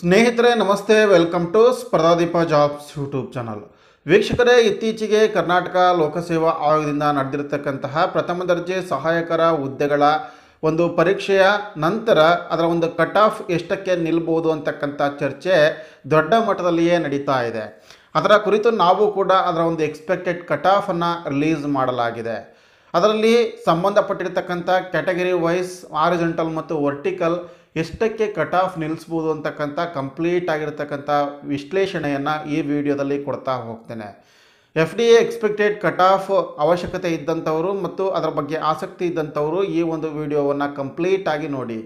ಸ್ನೇಹಿತರೆ ನಮಸ್ತೆ welcome to Spardhadeepa jobs YouTube channel ವೀಕ್ಷಕರೇ ಇತ್ತೀಚೆಗೆ ಕರ್ನಾಟಕ ಲೋಕಸೇವಾ ಆಯೋಗದಿಂದ ನಡೆದಿರತಕ್ಕಂತಹ ಪ್ರಥಮ ದರ್ಜೆ ಸಹಾಯಕರ ಹುದ್ದೆಗಳ ಒಂದು ಪರೀಕ್ಷೆಯ ನಂತರ ಅದರ ಒಂದು ಕಟ್ ಆಫ್ ಎಷ್ಟಕ್ಕೆ ನಿಲ್ಬೋದು ಅಂತಕ್ಕಂಥ ಚರ್ಚೆ ದೊಡ್ಡ ಮಟ್ಟದಲ್ಲಿಯೇ ನಡೀತಾ ಇದೆ ಅದರ ಕುರಿತು ನಾವು ಕೂಡ ಅದರ ಒಂದು ಎಕ್ಸ್ಪೆಕ್ಟೆಡ್ ಕಟ್ ಆಫನ್ನು ರಿಲೀಸ್ ಮಾಡಲಾಗಿದೆ ಅದರಲ್ಲಿ ಸಂಬಂಧಪಟ್ಟಿರತಕ್ಕಂಥ ಕ್ಯಾಟಗರಿ ವೈಸ್ ಆರಿಜೆಂಟಲ್ ಮತ್ತು ವರ್ಟಿಕಲ್ ಎಷ್ಟಕ್ಕೆ ಕಟ್ ಆಫ್ ನಿಲ್ಲಿಸ್ಬೋದು ಅಂತಕ್ಕಂಥ ಕಂಪ್ಲೀಟ್ ಆಗಿರ್ತಕ್ಕಂಥ ವಿಶ್ಲೇಷಣೆಯನ್ನು ಈ ವಿಡಿಯೋದಲ್ಲಿ ಕೊಡ್ತಾ ಹೋಗ್ತೇನೆ F D A expected cut off ಅವಶ್ಯಕತೆ ಇದ್ದಂಥವರು ಮತ್ತು ಅದರ ಬಗ್ಗೆ ಆಸಕ್ತಿ ಇದ್ದಂಥವರು ಈ ಒಂದು ವಿಡಿಯೋವನ್ನು ಕಂಪ್ಲೀಟ್ ಆಗಿ ನೋಡಿ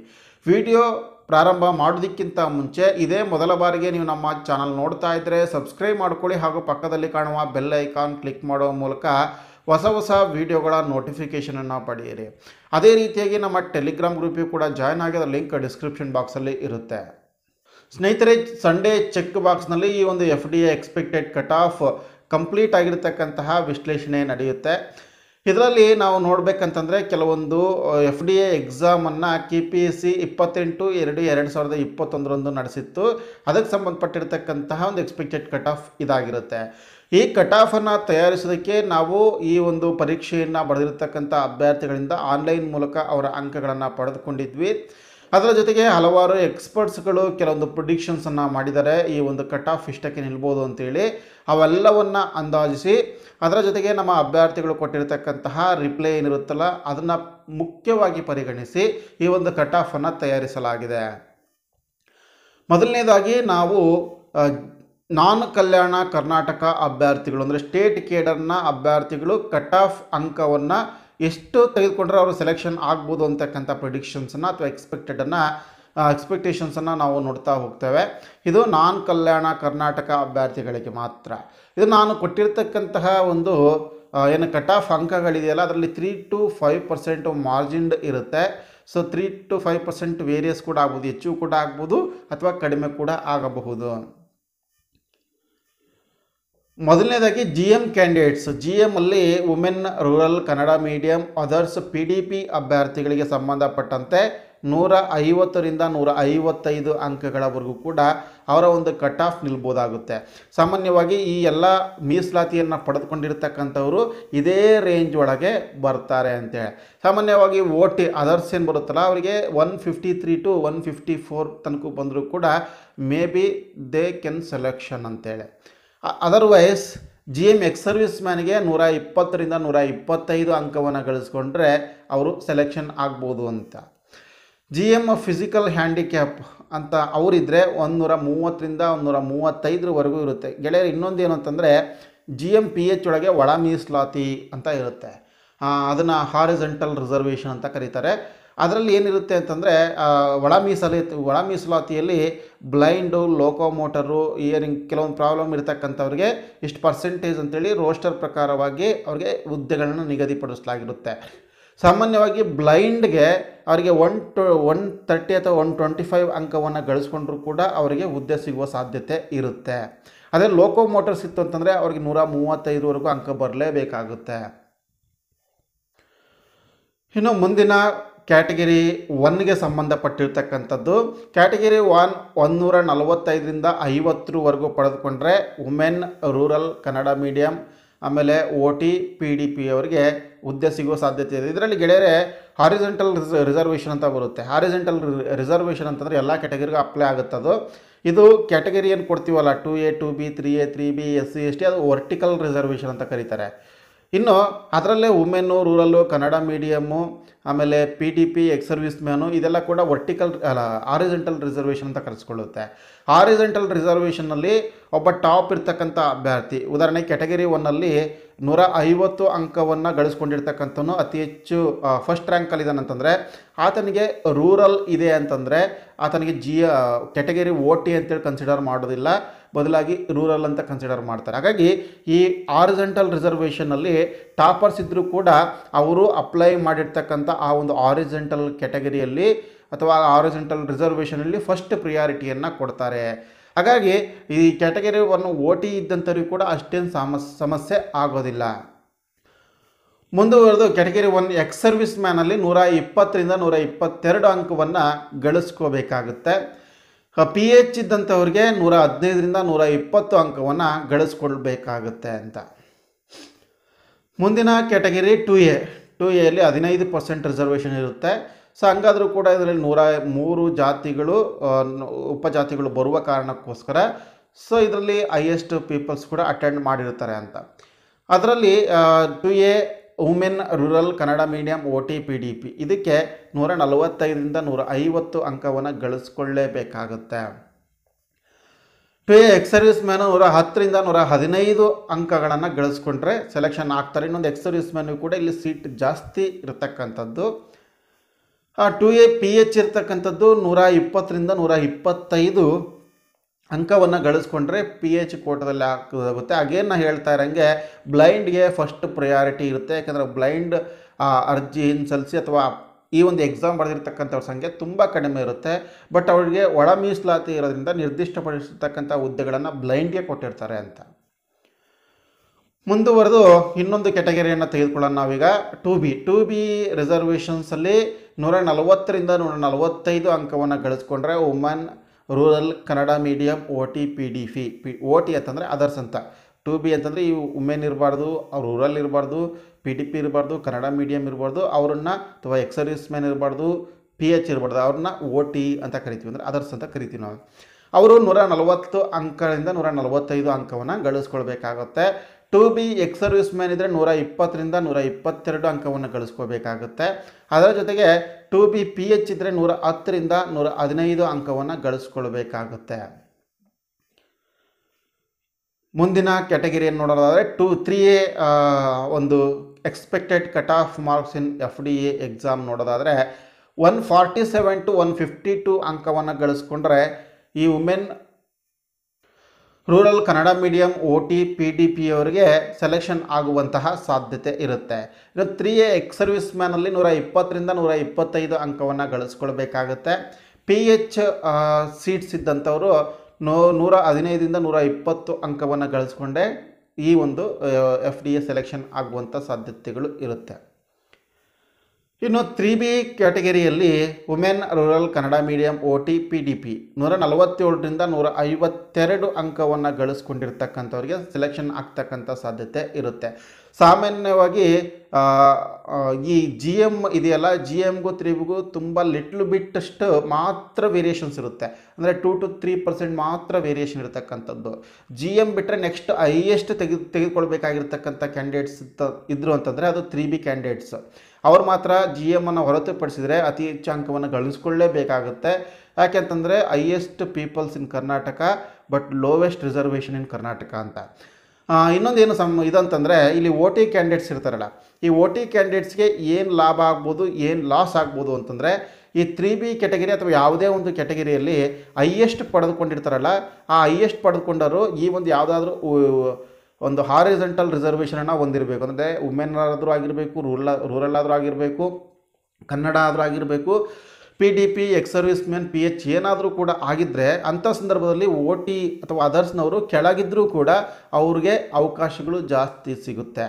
ವಿಡಿಯೋ ಪ್ರಾರಂಭ ಮಾಡೋದಕ್ಕಿಂತ ಮುಂಚೆ ಇದೇ ಮೊದಲ ಬಾರಿಗೆ ನೀವು ನಮ್ಮ ಚಾನಲ್ ನೋಡ್ತಾ ಇದ್ದರೆ ಸಬ್ಸ್ಕ್ರೈಬ್ ಮಾಡ್ಕೊಳ್ಳಿ ಹಾಗೂ ಪಕ್ಕದಲ್ಲಿ ಕಾಣುವ ಬೆಲ್ ಐಕಾನ್ ಕ್ಲಿಕ್ ಮಾಡುವ ಮೂಲಕ ಹೊಸ ಹೊಸ ವೀಡಿಯೋಗಳ ನೋಟಿಫಿಕೇಷನನ್ನು ಪಡೆಯಿರಿ ಅದೇ ರೀತಿಯಾಗಿ ನಮ್ಮ ಟೆಲಿಗ್ರಾಮ್ ಗ್ರೂಪಿಗೂ ಕೂಡ ಜಾಯ್ನ್ ಆಗಿರೋ ಲಿಂಕ್ ಡಿಸ್ಕ್ರಿಪ್ಷನ್ ಬಾಕ್ಸಲ್ಲಿ ಇರುತ್ತೆ ಸ್ನೇಹಿತರೆ ಸಂಡೇ ಚೆಕ್ ಬಾಕ್ಸ್ನಲ್ಲಿ ಈ ಒಂದು F D expected cut off complete ಆಗಿರತಕ್ಕಂತಹ ವಿಶ್ಲೇಷಣೆ ನಡೆಯುತ್ತೆ ಇದರಲ್ಲಿ ನಾವು ನೋಡಬೇಕಂತಂದರೆ ಕೆಲವೊಂದು ಎಫ್ ಡಿ ಎ ಎಕ್ಸಾಮನ್ನು ಕೆ ಪಿ ಎಸ್ ಸಿ ಇಪ್ಪತ್ತೆಂಟು ಎರಡು ಎರಡು ಸಾವಿರದ ಇಪ್ಪತ್ತೊಂದರಂದು ನಡೆಸಿತ್ತು ಅದಕ್ಕೆ ಸಂಬಂಧಪಟ್ಟಿರತಕ್ಕಂತಹ ಒಂದು ಎಕ್ಸ್ಪೆಕ್ಟೆಡ್ ಕಟ್ ಆಫ್ ಇದಾಗಿರುತ್ತೆ ಈ ಕಟ್ ಆಫನ್ನು ತಯಾರಿಸೋದಕ್ಕೆ ನಾವು ಈ ಒಂದು ಪರೀಕ್ಷೆಯನ್ನು ಬರೆದಿರತಕ್ಕಂಥ ಅಭ್ಯರ್ಥಿಗಳಿಂದ ಆನ್ಲೈನ್ ಮೂಲಕ ಅವರ ಅಂಕಗಳನ್ನು ಪಡೆದುಕೊಂಡಿದ್ವಿ ಅದರ ಜೊತೆಗೆ ಹಲವಾರು ಎಕ್ಸ್ಪರ್ಟ್ಸ್ಗಳು ಕೆಲವೊಂದು ಪ್ರಿಡಿಕ್ಷನ್ಸನ್ನು ಮಾಡಿದ್ದಾರೆ ಈ ಒಂದು ಕಟ್ ಆಫ್ ಇಷ್ಟಕ್ಕೆ ನಿಲ್ಬೋದು ಅಂತೇಳಿ ಅವೆಲ್ಲವನ್ನು ಅಂದಾಜಿಸಿ ಅದರ ಜೊತೆಗೆ ನಮ್ಮ ಅಭ್ಯರ್ಥಿಗಳು ಕೊಟ್ಟಿರತಕ್ಕಂತಹ ರಿಪ್ಲೈ ಏನಿರುತ್ತಲ್ಲ ಅದನ್ನು ಮುಖ್ಯವಾಗಿ ಪರಿಗಣಿಸಿ ಈ ಒಂದು ಕಟ್ ಆಫನ್ನು ತಯಾರಿಸಲಾಗಿದೆ ಮೊದಲನೇದಾಗಿ ನಾವು ನಾನ್ ಕಲ್ಯಾಣ ಕರ್ನಾಟಕ ಅಭ್ಯರ್ಥಿಗಳು ಅಂದರೆ ಸ್ಟೇಟ್ ಕೇಡರ್ನ ಅಭ್ಯರ್ಥಿಗಳು ಕಟ್ ಆಫ್ ಅಂಕವನ್ನು ಎಷ್ಟು ತೆಗೆದುಕೊಂಡ್ರೆ ಅವರು ಸೆಲೆಕ್ಷನ್ ಆಗ್ಬೋದು ಅಂತಕ್ಕಂಥ ಪ್ರಿಡಿಕ್ಷನ್ಸನ್ನು ಅಥವಾ ಎಕ್ಸ್ಪೆಕ್ಟೆಡನ್ನು ಎಕ್ಸ್ಪೆಕ್ಟೇಷನ್ಸನ್ನು ನಾವು ನೋಡ್ತಾ ಹೋಗ್ತೇವೆ ಇದು ನಾನ್ ಕಲ್ಯಾಣ ಕರ್ನಾಟಕ ಅಭ್ಯರ್ಥಿಗಳಿಗೆ ಮಾತ್ರ ಇದು ನಾನು ಕೊಟ್ಟಿರ್ತಕ್ಕಂತಹ ಒಂದು ಏನು ಕಟ್ ಆಫ್ ಅಂಕಗಳಿದೆಯಲ್ಲ ಅದರಲ್ಲಿ three to five percent margined ಇರುತ್ತೆ so three to five percent various ಕೂಡ ಆಗ್ಬೋದು ಹೆಚ್ಚು ಕೂಡ ಆಗ್ಬೋದು ಅಥವಾ ಕಡಿಮೆ ಕೂಡ ಆಗಬಹುದು ಮೊದಲನೇದಾಗಿ ಜಿ ಎಮ್ ಕ್ಯಾಂಡಿಡೇಟ್ಸ್ ಜಿ ಎಮ್ಮಲ್ಲಿ women rural Kannada medium others P D P ಅಭ್ಯರ್ಥಿಗಳಿಗೆ ಸಂಬಂಧಪಟ್ಟಂತೆ ನೂರ ಐವತ್ತರಿಂದ ನೂರ ಐವತ್ತೈದು ಅಂಕಗಳವರೆಗೂ ಕೂಡ ಅವರ ಒಂದು ಕಟ್ ಆಫ್ ನಿಲ್ಬೋದಾಗುತ್ತೆ ಸಾಮಾನ್ಯವಾಗಿ ಈ ಎಲ್ಲ ಮೀಸಲಾತಿಯನ್ನು ಪಡೆದುಕೊಂಡಿರ್ತಕ್ಕಂಥವರು ಇದೇ ರೇಂಜ್ ಒಳಗೆ ಬರ್ತಾರೆ ಅಂತೇಳಿ ಸಾಮಾನ್ಯವಾಗಿ ಓ ಟಿ ಅದರ್ಸ್ ಏನು ಬರುತ್ತಲ್ಲ ಅವರಿಗೆ one fifty three to one fifty four ತನಕ ಬಂದರೂ ಕೂಡ May maybe they can selection ಅಂತೇಳಿ otherwise G M ex service ಮ್ಯಾನ್ಗೆ ನೂರ ಇಪ್ಪತ್ತರಿಂದ ನೂರ ಇಪ್ಪತ್ತೈದು ಅಂಕವನ್ನು ಗಳಿಸ್ಕೊಂಡ್ರೆ ಅವರು ಸೆಲೆಕ್ಷನ್ ಆಗ್ಬೋದು ಅಂತ ಜಿ ಎಮ್ ಫಿಸಿಕಲ್ ಹ್ಯಾಂಡಿಕ್ಯಾಪ್ ಅಂತ ಅವರಿದ್ದರೆ ಒಂದು ನೂರ ಮೂವತ್ತರಿಂದ ಒಂದು ನೂರ ಮೂವತ್ತೈದರವರೆಗೂ ಇರುತ್ತೆ ಗೆಳೆಯರು ಇನ್ನೊಂದೇನು ಅಂತಂದರೆ ಜಿ ಎಮ್ ಪಿ ಎಚ್ ಒಳಗೆ ಒಳ ಮೀಸಲಾತಿ ಅಂತ ಇರುತ್ತೆ ಅದನ್ನು ಹಾರಿಸೆಂಟಲ್ ರಿಸರ್ವೇಷನ್ ಅಂತ ಕರೀತಾರೆ ಅದರಲ್ಲಿ ಏನಿರುತ್ತೆ ಅಂತಂದರೆ ಒಳ ಮೀಸಲಿ ಒಳ ಮೀಸಲಾತಿಯಲ್ಲಿ ಬ್ಲೈಂಡು ಮೋಟರು ಇಯರಿಂಗ್ ಕೆಲವೊಂದು ಪ್ರಾಬ್ಲಮ್ ಇರತಕ್ಕಂಥವ್ರಿಗೆ ಇಷ್ಟು ಪರ್ಸೆಂಟೇಜ್ ಅಂತೇಳಿ ರೋಸ್ಟರ್ ಪ್ರಕಾರವಾಗಿ ಅವ್ರಿಗೆ ಹುದ್ದೆಗಳನ್ನು ನಿಗದಿಪಡಿಸಲಾಗಿರುತ್ತೆ ಸಾಮಾನ್ಯವಾಗಿ ಬ್ಲೈಂಡ್ಗೆ ಅವರಿಗೆ ಒನ್ ಟು ಒನ್ ತರ್ಟಿ ಅಥವಾ ಒನ್ ಟ್ವೆಂಟಿ ಫೈವ್ ಅಂಕವನ್ನು ಗಳಿಸ್ಕೊಂಡ್ರೂ ಕೂಡ ಅವರಿಗೆ ಹುದ್ದೆ ಸಿಗುವ ಸಾಧ್ಯತೆ ಇರುತ್ತೆ ಅದೇ ಲೋಕೋಮೋಟರ್ಸ್ ಇತ್ತು ಅಂತಂದರೆ ಅವ್ರಿಗೆ ನೂರ ಮೂವತ್ತೈದುವರೆಗೂ ಅಂಕ ಬರಲೇಬೇಕಾಗುತ್ತೆ ಇನ್ನು ಮುಂದಿನ ಕ್ಯಾಟಗರಿ ಒನ್ಗೆ ಸಂಬಂಧಪಟ್ಟಿರ್ತಕ್ಕಂಥದ್ದು ಕ್ಯಾಟಗರಿ ಒನ್ ಒಂದೂರ ನಲವತ್ತೈದರಿಂದ ಐವತ್ತರವರೆಗೂ ಪಡೆದುಕೊಂಡ್ರೆ ವುಮೆನ್ ರೂರಲ್ ಕನ್ನಡ ಮೀಡಿಯಂ ಆಮೇಲೆ O T P D P ಅವರಿಗೆ ಹುದ್ದೆ ಸಿಗುವ ಸಾಧ್ಯತೆ ಇದೆ ಇದರಲ್ಲಿ ಗೆಳೆಯರೆ ಹಾರಿಜೆಂಟಲ್ ರಿಸರ್ವೇಷನ್ ಅಂತ ಬರುತ್ತೆ ಹಾರಿಜೆಂಟಲ್ ರಿಸರ್ವೇಷನ್ ಅಂತಂದರೆ ಎಲ್ಲ ಕ್ಯಾಟಗರಿಗೂ ಅಪ್ಲೈ ಆಗುತ್ತೆ ಅದು ಇದು ಕ್ಯಾಟಗರಿ ಏನು ಕೊಡ್ತೀವಲ್ಲ two A two B three A three B S C S T ಅದು ವರ್ಟಿಕಲ್ ರಿಸರ್ವೇಷನ್ ಅಂತ ಕರೀತಾರೆ ಇನ್ನು ಅದರಲ್ಲೇ ವುಮೆನ್ನು ರೂರಲ್ಲು ಕನ್ನಡ ಮೀಡಿಯಮ್ಮು ಆಮೇಲೆ P T P ex service man ಇದೆಲ್ಲ ಕೂಡ ವರ್ಟಿಕಲ್ ಅಲ್ಲ ಆರಿಜೆಂಟಲ್ ರಿಸರ್ವೇಷನ್ ಅಂತ ಕರೆಸ್ಕೊಳ್ಳುತ್ತೆ ಆರಿಜೆಂಟಲ್ ರಿಸರ್ವೇಷನ್ನಲ್ಲಿ ಒಬ್ಬ ಟಾಪ್ ಇರ್ತಕ್ಕಂಥ ಅಭ್ಯರ್ಥಿ ಉದಾಹರಣೆ ಕೆಟಗರಿ ಒನ್ನಲ್ಲಿ ನೂರ ಐವತ್ತು ಅಂಕವನ್ನು ಗಳಿಸ್ಕೊಂಡಿರ್ತಕ್ಕಂಥವನು ಅತಿ ಹೆಚ್ಚು ಫಸ್ಟ್ ರ್ಯಾಂಕಲ್ಲಿ ಇದ್ದಾನಂತಂದರೆ ಆತನಿಗೆ ರೂರಲ್ ಇದೆ ಅಂತಂದರೆ ಆತನಿಗೆ ಜಿ ಕೆಟಗರಿ ಓ ಟಿ ಅಂತೇಳಿ ಕನ್ಸಿಡರ್ ಮಾಡೋದಿಲ್ಲ ಬದಲಾಗಿ ರೂರಲ್ ಅಂತ ಕನ್ಸಿಡರ್ ಮಾಡ್ತಾರೆ ಹಾಗಾಗಿ ಈ ಆರಿಜೆಂಟಲ್ ರಿಸರ್ವೇಷನಲ್ಲಿ ಟಾಪರ್ಸ್ ಇದ್ದರೂ ಕೂಡ ಅವರು ಅಪ್ಲೈ ಮಾಡಿರ್ತಕ್ಕಂಥ ಆ ಒಂದು ಆರಿಜೆಂಟಲ್ ಕ್ಯಾಟಗರಿಯಲ್ಲಿ ಅಥವಾ ಆರಿಜೆಂಟಲ್ ರಿಸರ್ವೇಷನಲ್ಲಿ ಫಸ್ಟ್ ಪ್ರಿಯಾರಿಟಿಯನ್ನು ಕೊಡ್ತಾರೆ ಹಾಗಾಗಿ ಈ ಕ್ಯಾಟಗರಿ ಒನ್ ಓ ಟಿ ಇದ್ದಂಥವ್ರಿಗೂ ಕೂಡ ಅಷ್ಟೇನು ಸಮಸ್ ಸಮಸ್ಯೆ ಆಗೋದಿಲ್ಲ ಮುಂದುವರೆದು ಕ್ಯಾಟಗರಿ ಒನ್ ಎಕ್ಸ್ ಸರ್ವಿಸ್ ಮ್ಯಾನಲ್ಲಿ ನೂರ ಇಪ್ಪತ್ತರಿಂದ ನೂರ ಇಪ್ಪತ್ತೆರಡು ಅಂಕವನ್ನು ಗಳಿಸ್ಕೋಬೇಕಾಗುತ್ತೆ ಪಿ ಎಚ್ ಇದ್ದಂಥವ್ರಿಗೆ ನೂರ ಹದಿನೈದರಿಂದ ನೂರ ಇಪ್ಪತ್ತು ಅಂಕವನ್ನು ಗಳಿಸ್ಕೊಳ್ಬೇಕಾಗುತ್ತೆ ಅಂತ ಮುಂದಿನ ಕ್ಯಾಟಗರಿ ಟು ಎ ಟು ಎಲ್ಲಿ ಹದಿನೈದು ಪರ್ಸೆಂಟ್ ರಿಸರ್ವೇಷನ್ ಇರುತ್ತೆ ಸೊ ಹಂಗಾದರೂ ಕೂಡ ಇದರಲ್ಲಿ ನೂರ ಮೂರು ಜಾತಿಗಳು ಉಪಜಾತಿಗಳು ಬರುವ ಕಾರಣಕ್ಕೋಸ್ಕರ ಸೊ ಇದರಲ್ಲಿ ಹೈಯೆಸ್ಟ್ ಪೀಪಲ್ಸ್ ಕೂಡ ಅಟೆಂಡ್ ಮಾಡಿರ್ತಾರೆ ಅಂತ ಅದರಲ್ಲಿ two A women rural Kannada medium O T P D P ಇದಕ್ಕೆ ನೂರ ನಲವತ್ತೈದರಿಂದ ನೂರ ಐವತ್ತು ಅಂಕವನ್ನು ಗಳಿಸ್ಕೊಳ್ಳೇಬೇಕಾಗುತ್ತೆ ಟು ಎ ಎಕ್ಸ್ ಮ್ಯಾನು ನೂರ ಹತ್ತರಿಂದ ನೂರ ಹದಿನೈದು ಅಂಕಗಳನ್ನು ಗಳಿಸ್ಕೊಂಡ್ರೆ ಸೆಲೆಕ್ಷನ್ ಆಗ್ತಾರೆ ಇನ್ನೊಂದು ಎಕ್ಸರ್ವಿಸ್ ಮ್ಯಾನು ಕೂಡ ಇಲ್ಲಿ ಸೀಟ್ ಜಾಸ್ತಿ ಇರತಕ್ಕಂಥದ್ದು ಟು ಎ ಪಿ ಎಚ್ ಇರತಕ್ಕಂಥದ್ದು ನೂರ ಇಪ್ಪತ್ತರಿಂದ ನೂರ ಇಪ್ಪತ್ತೈದು ಅಂಕವನ್ನು ಗಳಿಸ್ಕೊಂಡ್ರೆ ಪಿ ಎಚ್ ಕೋಟದಲ್ಲಿ ಹಾಕೋದಾಗುತ್ತೆ ಹಾಗೇನು ನಾನು ಹೇಳ್ತಾ ಇರೋಂಗೆ ಬ್ಲೈಂಡ್ಗೆ ಫಸ್ಟ್ ಪ್ರಯಾರಿಟಿ ಇರುತ್ತೆ ಯಾಕಂದರೆ ಬ್ಲೈಂಡ್ ಅರ್ಜಿ ಸಲ್ಲಿಸಿ ಅಥವಾ ಈ ಒಂದು ಎಕ್ಸಾಮ್ ಬರೆದಿರ್ತಕ್ಕಂಥವ್ರ ಸಂಖ್ಯೆ ತುಂಬ ಕಡಿಮೆ ಇರುತ್ತೆ ಬಟ್ ಅವರಿಗೆ ಒಳ ಮೀಸಲಾತಿ ಇರೋದ್ರಿಂದ ನಿರ್ದಿಷ್ಟಪಡಿಸಿರ್ತಕ್ಕಂಥ ಹುದ್ದೆಗಳನ್ನು ಬ್ಲೈಂಡ್ಗೆ ಕೊಟ್ಟಿರ್ತಾರೆ ಅಂತ ಮುಂದುವರೆದು ಇನ್ನೊಂದು ಕೆಟಗರಿಯನ್ನು ತೆಗೆದುಕೊಳ್ಳೋಣ ನಾವೀಗ ಟು ಬಿ ಟು ಬಿ ರಿಸರ್ವೇಷನ್ಸಲ್ಲಿ ನೂರ ನಲವತ್ತರಿಂದ ನೂರ ನಲವತ್ತೈದು ಅಂಕವನ್ನು ಗಳಿಸ್ಕೊಂಡ್ರೆ woman rural Kannada medium O T P D P P O T ಅಂತಂದರೆ ಅದರ್ಸ್ ಅಂತ ಟು ಬಿ ಅಂತಂದರೆ ಈ ಉಮೆನ್ ಇರಬಾರ್ದು ರೂರಲ್ ಇರಬಾರ್ದು ಪಿ ಡಿ ಪಿ ಇರಬಾರ್ದು ಕನ್ನಡ ಮೀಡಿಯಂ ಇರಬಾರ್ದು ಅವ್ರನ್ನ ಅಥವಾ ಎಕ್ಸ್ ಸರ್ವಿಸ್ ಮ್ಯಾನ್ ಇರಬಾರ್ದು ಪಿ ಎಚ್ ಇರಬಾರ್ದು ಅವ್ರನ್ನ ಓ ಟಿ ಅಂತ ಕರಿತೀವಿ ಅಂದರೆ ಅದರ್ಸ್ ಅಂತ ಕರಿತೀವಿ ನಾವು ಅವರು ನೂರ ನಲವತ್ತು ಅಂಕಗಳಿಂದ ನೂರ ನಲವತ್ತೈದು ಅಂಕವನ್ನು ಗಳಿಸ್ಕೊಳ್ಬೇಕಾಗುತ್ತೆ two B ex service man ಇದ್ದರೆ ನೂರ ಇಪ್ಪತ್ತರಿಂದ ನೂರ ಇಪ್ಪತ್ತೆರಡು ಅಂಕವನ್ನು ಗಳಿಸ್ಕೋಬೇಕಾಗುತ್ತೆ ಅದರ ಜೊತೆಗೆ ಟು ಬಿ ಪಿ ಎಚ್ ಇದ್ದರೆ ನೂರ ಹತ್ತರಿಂದ ನೂರ ಹದಿನೈದು ಅಂಕವನ್ನು ಗಳಿಸ್ಕೊಳ್ಬೇಕಾಗುತ್ತೆ ಮುಂದಿನ ಕ್ಯಾಟಗರಿಯನ್ನು ನೋಡೋದಾದರೆ ಟು ತ್ರೀ ಎ ಒಂದು expected cut off marks in F D A exam ನೋಡೋದಾದರೆ one forty seven to one fifty two ಅಂಕವನ್ನು ಗಳಿಸ್ಕೊಂಡ್ರೆ ಈ women rural Kannada medium O T P D P ಅವರಿಗೆ ಸೆಲೆಕ್ಷನ್ ಆಗುವಂತಹ ಸಾಧ್ಯತೆ ಇರುತ್ತೆ ಇನ್ನು ತ್ರೀ ಎ ಎಕ್ಸ್ ಸರ್ವಿಸ್ ಮ್ಯಾನಲ್ಲಿ ನೂರ ಇಪ್ಪತ್ತರಿಂದ ನೂರ ಇಪ್ಪತ್ತೈದು ಅಂಕವನ್ನು ಗಳಿಸ್ಕೊಳ್ಬೇಕಾಗುತ್ತೆ ಪಿ ಎಚ್ ಸೀಟ್ಸ್ ಇದ್ದಂಥವರು ನೂ ನೂರ ಹದಿನೈದರಿಂದ ನೂರ ಇಪ್ಪತ್ತು ಅಂಕವನ್ನು ಗಳಿಸ್ಕೊಂಡೆ ಈ ಒಂದು ಎಫ್ ಡಿ ಎ ಸೆಲೆಕ್ಷನ್ ಆಗುವಂಥ ಸಾಧ್ಯತೆಗಳು ಇರುತ್ತೆ ಇನ್ನು ತ್ರೀ ಬಿ ಕ್ಯಾಟಗರಿಯಲ್ಲಿ women rural Kannada medium O T P D P ನೂರ ನಲವತ್ತೇಳರಿಂದ ನೂರ ಐವತ್ತೆರಡು ಅಂಕವನ್ನು ಗಳಿಸ್ಕೊಂಡಿರ್ತಕ್ಕಂಥವ್ರಿಗೆ ಸೆಲೆಕ್ಷನ್ ಆಗ್ತಕ್ಕಂಥ ಸಾಧ್ಯತೆ ಇರುತ್ತೆ ಸಾಮಾನ್ಯವಾಗಿ ಈ ಜಿ ಎಮ್ ಇದೆಯಲ್ಲ ಜಿ ಎಮ್ಗೂ ಬಿಗೂ ತುಂಬ ಲಿಟ್ಲ್ ಬಿಟ್ಟಷ್ಟು ಮಾತ್ರ ವೇರಿಯೇಷನ್ಸ್ ಇರುತ್ತೆ ಅಂದರೆ ಟು ಟು ತ್ರೀ ಪರ್ಸೆಂಟ್ ಮಾತ್ರ ವೇರಿಯೇಷನ್ ಇರತಕ್ಕಂಥದ್ದು ಜಿ ಎಮ್ ಬಿಟ್ಟರೆ ನೆಕ್ಸ್ಟ್ ಹೈಯೆಸ್ಟ್ ತೆಗೆದು ತೆಗೆದುಕೊಳ್ಬೇಕಾಗಿರ್ತಕ್ಕಂಥ ಕ್ಯಾಂಡಿಡೇಟ್ಸ್ ಇದ್ದರು ಅಂತಂದರೆ ಅದು ತ್ರೀ ಬಿ ಕ್ಯಾಂಡಿಡೇಟ್ಸ್ ಅವ್ರು ಮಾತ್ರ ಜಿ ಅನ್ನು ಹೊರತುಪಡಿಸಿದರೆ ಅತಿ ಹೆಚ್ಚು ಅಂಕವನ್ನು ಗಳಿಸ್ಕೊಳ್ಳೇಬೇಕಾಗುತ್ತೆ ಯಾಕೆಂತಂದರೆ highest peoples in Karnataka but lowest reservation in Karnataka ಅಂತ ಇನ್ನೊಂದು ಏನು ಸಮ್ ಇದಂತಂದರೆ ಇಲ್ಲಿ ಓ ಟಿ ಕ್ಯಾಂಡಿಡೇಟ್ಸ್ ಇರ್ತಾರಲ್ಲ ಈ ಓ ಟಿ ಕ್ಯಾಂಡಿಡೇಟ್ಸ್ಗೆ ಏನು ಲಾಭ ಆಗ್ಬೋದು ಏನು ಲಾಸ್ ಆಗ್ಬೋದು ಅಂತಂದರೆ ಈ ತ್ರೀ ಬಿ ಕೆಟಗರಿ ಅಥವಾ ಯಾವುದೇ ಒಂದು ಕೆಟಗರಿಯಲ್ಲಿ ಹೈಯೆಸ್ಟ್ ಪಡೆದುಕೊಂಡಿರ್ತಾರಲ್ಲ ಆ ಹೈಯೆಸ್ಟ್ ಪಡೆದುಕೊಂಡವರು ಈ ಒಂದು ಯಾವುದಾದ್ರೂ ಒಂದು ಹಾರಿಸೆಂಟಲ್ ರಿಸರ್ವೇಷನನ್ನು ಹೊಂದಿರಬೇಕು ಅಂದರೆ ವುಮೆನ್ ಆದರೂ ಆಗಿರಬೇಕು ರೂರಲ್ ರೂರಲ್ ಆದರೂ ಆಗಿರಬೇಕು ಕನ್ನಡ ಆದರೂ ಆಗಿರಬೇಕು P D P ex service men P H ಏನಾದರೂ ಕೂಡ ಆಗಿದ್ದರೆ ಅಂಥ ಸಂದರ್ಭದಲ್ಲಿ ಓ ಟಿ ಅಥವಾ ಅದರ್ಸ್ನವರು ಕೆಳಗಿದ್ದರೂ ಕೂಡ ಅವ್ರಿಗೆ ಅವಕಾಶಗಳು ಜಾಸ್ತಿ ಸಿಗುತ್ತೆ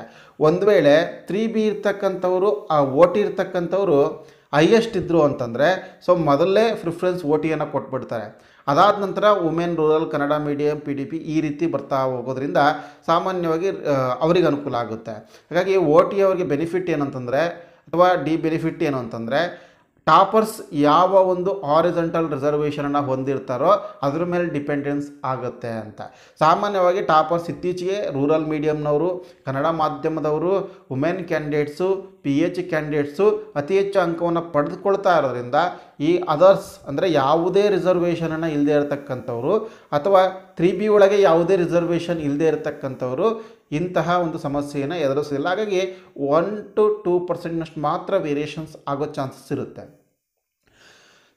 ಒಂದು ವೇಳೆ ತ್ರೀ ಬಿ ಇರ್ತಕ್ಕಂಥವರು ಆ ಓಟಿ ಟಿ ಇರ್ತಕ್ಕಂಥವರು ಹೈಯೆಸ್ಟ್ ಇದ್ದರು ಅಂತಂದರೆ ಸೊ ಮೊದಲೇ ಪ್ರಿಫ್ರೆನ್ಸ್ ಓ ಟಿಯನ್ನು ಕೊಟ್ಬಿಡ್ತಾರೆ ಅದಾದ ನಂತರ women rural Kannada medium P D P ಈ ರೀತಿ ಬರ್ತಾ ಹೋಗೋದ್ರಿಂದ ಸಾಮಾನ್ಯವಾಗಿ ಅವರಿಗೆ ಅನುಕೂಲ ಆಗುತ್ತೆ ಹಾಗಾಗಿ ಓ ಟಿ ಅವರಿಗೆ ಬೆನಿಫಿಟ್ ಏನಂತಂದರೆ ಅಥವಾ ಡಿ ಬೆನಿಫಿಟ್ ಏನು ಅಂತಂದರೆ ಟಾಪರ್ಸ್ ಯಾವ ಒಂದು ಆರಿಜೆಂಟಲ್ ರಿಸರ್ವೇಷನನ್ನು ಹೊಂದಿರ್ತಾರೋ ಅದ್ರ ಮೇಲೆ ಡಿಪೆಂಡೆನ್ಸ್ ಆಗುತ್ತೆ ಅಂತ ಸಾಮಾನ್ಯವಾಗಿ ಟಾಪರ್ಸ್ ಇತ್ತೀಚೆಗೆ ರೂರಲ್ ಮೀಡಿಯಮ್ನವರು ಕನ್ನಡ ಮಾಧ್ಯಮದವರು women candidates P H candidates ಅತಿ ಹೆಚ್ಚು ಅಂಕವನ್ನು ಪಡೆದುಕೊಳ್ತಾ ಇರೋದ್ರಿಂದ ಈ ಅದರ್ಸ್ ಅಂದರೆ ಯಾವುದೇ ರಿಸರ್ವೇಷನನ್ನು ಇಲ್ಲದೆ ಇರತಕ್ಕಂಥವ್ರು ಅಥವಾ ತ್ರೀ ಬಿ ಒಳಗೆ ಯಾವುದೇ ರಿಸರ್ವೇಷನ್ ಇಲ್ಲದೆ ಇರತಕ್ಕಂಥವ್ರು ಇಂತಹ ಒಂದು ಸಮಸ್ಯೆಯನ್ನು ಎದುರಿಸೋದಿಲ್ಲ ಹಾಗಾಗಿ ಒನ್ ಟು ಟೂ ಪರ್ಸೆಂಟ್ನಷ್ಟು ಮಾತ್ರ ವೇರಿಯೇಷನ್ಸ್ ಆಗೋ ಚಾನ್ಸಸ್ ಇರುತ್ತೆ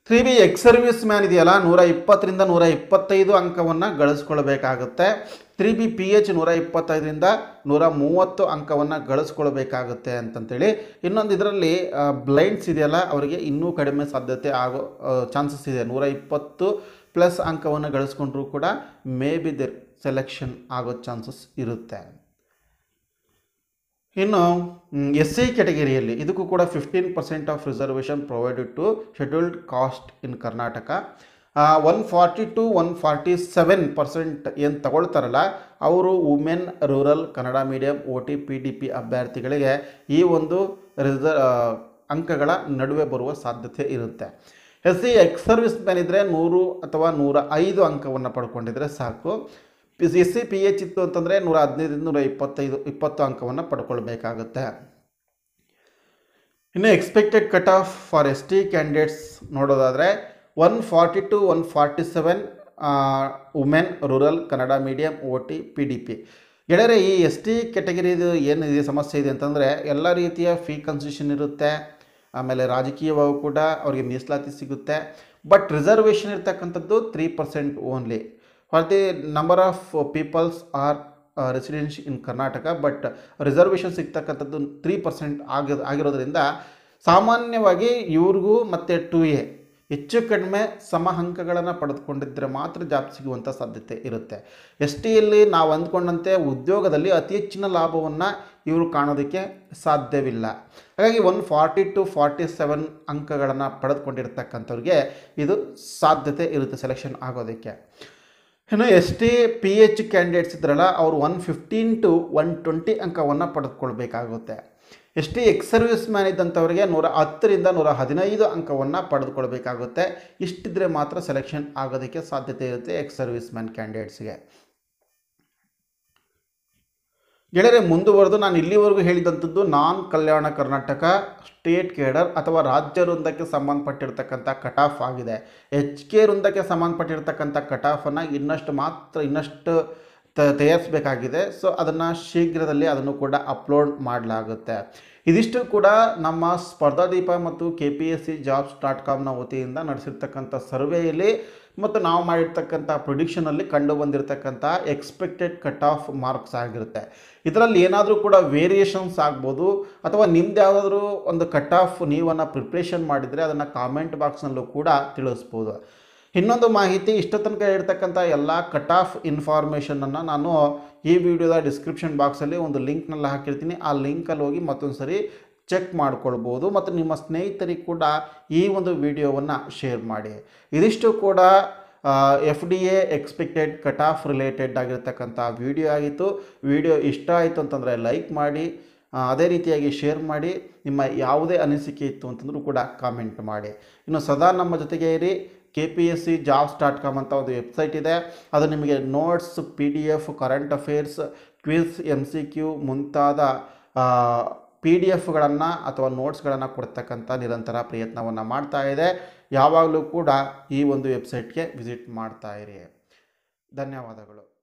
three B ex service man ಇದೆಯಲ್ಲ ನೂರ ಇಪ್ಪತ್ತರಿಂದ ನೂರ ಇಪ್ಪತ್ತೈದು ಅಂಕವನ್ನು ಗಳಿಸ್ಕೊಳ್ಬೇಕಾಗುತ್ತೆ ತ್ರೀ ಬಿ ಪಿ ಎಚ್ ನೂರ ಇಪ್ಪತ್ತೈದರಿಂದ ನೂರ ಮೂವತ್ತು ಅಂಕವನ್ನು ಗಳಿಸ್ಕೊಳ್ಬೇಕಾಗುತ್ತೆ ಅಂತಂತೇಳಿ ಇನ್ನೊಂದು ಇದರಲ್ಲಿ ಬ್ಲೈಂಡ್ಸ್ ಇದೆಯಲ್ಲ ಅವರಿಗೆ ಇನ್ನೂ ಕಡಿಮೆ ಸಾಧ್ಯತೆ ಆಗೋ ಚಾನ್ಸಸ್ ಇದೆ ನೂರ ಇಪ್ಪತ್ತು ಪ್ಲಸ್ ಅಂಕವನ್ನು ಗಳಿಸ್ಕೊಂಡ್ರೂ ಕೂಡ ಮೇ ಬಿ ದೇರ್ ಸೆಲೆಕ್ಷನ್ ಆಗೋ ಚಾನ್ಸಸ್ ಇರುತ್ತೆ ಇನ್ನು ಎಸ್ ಸಿ ಕ್ಯಾಟಗರಿಯಲ್ಲಿ ಇದಕ್ಕೂ ಕೂಡ fifteen percent of reservation provided to scheduled caste in Karnataka one forty to one forty seven percent ಏನು ತಗೊಳ್ತಾರಲ್ಲ ಅವರು women rural Kannada medium O T P D P ಅಭ್ಯರ್ಥಿಗಳಿಗೆ ಈ ಒಂದು ರಿಸರ್ ಅಂಕಗಳ ನಡುವೆ ಬರುವ ಸಾಧ್ಯತೆ ಇರುತ್ತೆ S C ex service man ಇದ್ದರೆ ನೂರು ಅಥವಾ ನೂರ ಐದು ಅಂಕವನ್ನು ಪಡ್ಕೊಂಡಿದ್ರೆ ಸಾಕು ಎಸ್ ಸಿ ಪಿ ಎಚ್ ಇತ್ತು ಅಂತಂದರೆ ನೂರ ಹದಿನೈದು ನೂರ ಇಪ್ಪತ್ತೈದು ಇಪ್ಪತ್ತು ಅಂಕವನ್ನು ಪಡ್ಕೊಳ್ಬೇಕಾಗುತ್ತೆ ಇನ್ನು expected cut off for S T candidates ನೋಡೋದಾದರೆ one forty to one forty seven women rural Kannada medium O T P D P ಗೆಳೆಯರೆ ಈ ಎಸ್ ಟಿ ಕೆಟಗರಿದು ಏನಿದೆ ಸಮಸ್ಯೆ ಇದೆ ಅಂತಂದರೆ ಎಲ್ಲ ರೀತಿಯ ಫೀ ಕನ್ಸೆಷನ್ ಇರುತ್ತೆ ಆಮೇಲೆ ರಾಜಕೀಯವಾಗೂ ಕೂಡ ಅವರಿಗೆ ಮೀಸಲಾತಿ ಸಿಗುತ್ತೆ ಬಟ್ ರಿಸರ್ವೇಷನ್ ಇರ್ತಕ್ಕಂಥದ್ದು three percent only for the number of uh, peoples are uh, residents in Karnataka but reservation ಸಿಗ್ತಕ್ಕಂಥದ್ದು ತ್ರೀ ಪರ್ಸೆಂಟ್ ಆಗ ಆಗಿರೋದ್ರಿಂದ ಸಾಮಾನ್ಯವಾಗಿ ಇವ್ರಿಗೂ ಮತ್ತು ಟು ಎ ಹೆಚ್ಚು ಕಡಿಮೆ ಸಮ ಅಂಕಗಳನ್ನು ಪಡೆದುಕೊಂಡಿದ್ದರೆ ಮಾತ್ರ ಜಾಬ್ ಸಿಗುವಂಥ ಸಾಧ್ಯತೆ ಇರುತ್ತೆ ಎಸ್ ಟಿಯಲ್ಲಿ ನಾವು ಅಂದ್ಕೊಂಡಂತೆ ಉದ್ಯೋಗದಲ್ಲಿ ಅತಿ ಹೆಚ್ಚಿನ ಲಾಭವನ್ನು ಇವರು ಕಾಣೋದಕ್ಕೆ ಸಾಧ್ಯವಿಲ್ಲ ಹಾಗಾಗಿ one forty to forty seven ಅಂಕಗಳನ್ನು ಪಡೆದುಕೊಂಡಿರ್ತಕ್ಕಂಥವ್ರಿಗೆ ಇದು ಸಾಧ್ಯತೆ ಇರುತ್ತೆ ಸೆಲೆಕ್ಷನ್ ಆಗೋದಕ್ಕೆ ಇನ್ನು ಎಷ್ಟೇ ಪಿ ಎಚ್ ಕ್ಯಾಂಡಿಡೇಟ್ಸ್ ಇದ್ರಲ್ಲ ಅವರು one fifteen to one twenty ಅಂಕವನ್ನು ಪಡೆದುಕೊಳ್ಬೇಕಾಗುತ್ತೆ ಎಷ್ಟೇ ಎಕ್ಸ್ ಸರ್ವಿಸ್ ಮ್ಯಾನ್ ಇದ್ದಂಥವರಿಗೆ ನೂರ ಹತ್ತರಿಂದ ನೂರ ಹದಿನೈದು ಅಂಕವನ್ನು ಪಡೆದುಕೊಳ್ಬೇಕಾಗುತ್ತೆ ಇಷ್ಟಿದ್ರೆ ಮಾತ್ರ ಸೆಲೆಕ್ಷನ್ ಆಗೋದಕ್ಕೆ ಸಾಧ್ಯತೆ ಇರುತ್ತೆ ಎಕ್ಸ್ ಸರ್ವಿಸ್ ಮ್ಯಾನ್ ಕ್ಯಾಂಡಿಡೇಟ್ಸ್ಗೆ ಗೆಳೆಯರೆ ಮುಂದುವರೆದು ನಾನು ಇಲ್ಲಿವರೆಗೂ ಹೇಳಿದಂಥದ್ದು non Kalyana Karnataka state cadre ಅಥವಾ ರಾಜ್ಯ ವೃಂದಕ್ಕೆ ಸಂಬಂಧಪಟ್ಟಿರ್ತಕ್ಕಂಥ ಕಟ್ ಆಫ್ ಆಗಿದೆ ಎಚ್ ಕೆ ವೃಂದಕ್ಕೆ ಸಂಬಂಧಪಟ್ಟಿರ್ತಕ್ಕಂಥ ಕಟ್ ಆಫನ್ನು ಇನ್ನಷ್ಟು ಮಾತ್ರ ಇನ್ನಷ್ಟು ತಯಾರಿಸಬೇಕಾಗಿದೆ ಸೊ ಅದನ್ನು ಶೀಘ್ರದಲ್ಲಿ ಅದನ್ನು ಕೂಡ ಅಪ್ಲೋಡ್ ಮಾಡಲಾಗುತ್ತೆ ಇದಿಷ್ಟು ಕೂಡ ನಮ್ಮ ಸ್ಪರ್ಧಾದೀಪ ಮತ್ತು K P S C jobs dot ಕಾಮ್ನ ವತಿಯಿಂದ ನಡೆಸಿರ್ತಕ್ಕಂಥ ಸರ್ವೆಯಲ್ಲಿ ಮತ್ತು ನಾವು ಮಾಡಿರ್ತಕ್ಕಂಥ ಪ್ರೊಡಿಕ್ಷನಲ್ಲಿ ಕಂಡು ಬಂದಿರತಕ್ಕಂಥ ಎಕ್ಸ್ಪೆಕ್ಟೆಡ್ ಕಟ್ ಆಫ್ ಮಾರ್ಕ್ಸ್ ಆಗಿರುತ್ತೆ ಇದರಲ್ಲಿ ಏನಾದರೂ ಕೂಡ ವೇರಿಯೇಷನ್ಸ್ ಆಗ್ಬೋದು ಅಥವಾ ನಿಮ್ದು ಯಾವುದಾದ್ರೂ ಒಂದು ಕಟ್ ಆಫ್ ನೀವನ್ನು ಪ್ರಿಪ್ರೇಷನ್ ಮಾಡಿದರೆ ಅದನ್ನು ಕಾಮೆಂಟ್ ಬಾಕ್ಸ್ನಲ್ಲೂ ಕೂಡ ತಿಳಿಸ್ಬೋದು ಇನ್ನೊಂದು ಮಾಹಿತಿ ಇಷ್ಟು ತನಕ ಇರ್ತಕ್ಕಂಥ ಎಲ್ಲ ಕಟ್ ಆಫ್ ಇನ್ಫಾರ್ಮೇಷನನ್ನು ನಾನು ಈ ವಿಡಿಯೋದ ಡಿಸ್ಕ್ರಿಪ್ಷನ್ ಬಾಕ್ಸಲ್ಲಿ ಒಂದು ಲಿಂಕ್ನಲ್ಲಿ ಹಾಕಿರ್ತೀನಿ ಆ ಲಿಂಕಲ್ಲಿ ಹೋಗಿ ಮತ್ತೊಂದು ಸರಿ ಚೆಕ್ ಮಾಡ್ಕೊಳ್ಬೋದು ಮತ್ತು ನಿಮ್ಮ ಸ್ನೇಹಿತರಿಗೆ ಕೂಡ ಈ ಒಂದು ವಿಡಿಯೋವನ್ನು ಶೇರ್ ಮಾಡಿ ಇದಿಷ್ಟು ಕೂಡ F D A expected cut off related ಆಗಿರ್ತಕ್ಕಂಥ ವಿಡಿಯೋ ಆಗಿತ್ತು ವಿಡಿಯೋ ಇಷ್ಟ ಆಯಿತು ಅಂತಂದರೆ ಲೈಕ್ ಮಾಡಿ ಅದೇ ರೀತಿಯಾಗಿ ಶೇರ್ ಮಾಡಿ ನಿಮ್ಮ ಯಾವುದೇ ಅನಿಸಿಕೆ ಇತ್ತು ಅಂತಂದರೂ ಕೂಡ ಕಾಮೆಂಟ್ ಮಾಡಿ ಇನ್ನು ಸದಾ ನಮ್ಮ ಜೊತೆಗೆ ಇರಿ K P S C jobs dot com ಅಂತ ಒಂದು ವೆಬ್ಸೈಟ್ ಇದೆ ಅದು ನಿಮಗೆ notes P D F current affairs quiz M C Q ಮುಂತಾದ ಪಿ ಡಿ ಎಫ್ಗಳನ್ನು ಅಥವಾ ನೋಟ್ಸ್ಗಳನ್ನು ಕೊಡ್ತಕ್ಕಂಥ ನಿರಂತರ ಪ್ರಯತ್ನವನ್ನು ಮಾಡ್ತಾ ಇದೆ ಯಾವಾಗಲೂ ಕೂಡ ಈ ಒಂದು ವೆಬ್ಸೈಟ್ಗೆ ವಿಸಿಟ್ ಮಾಡ್ತಾ ಇರಿ ಧನ್ಯವಾದಗಳು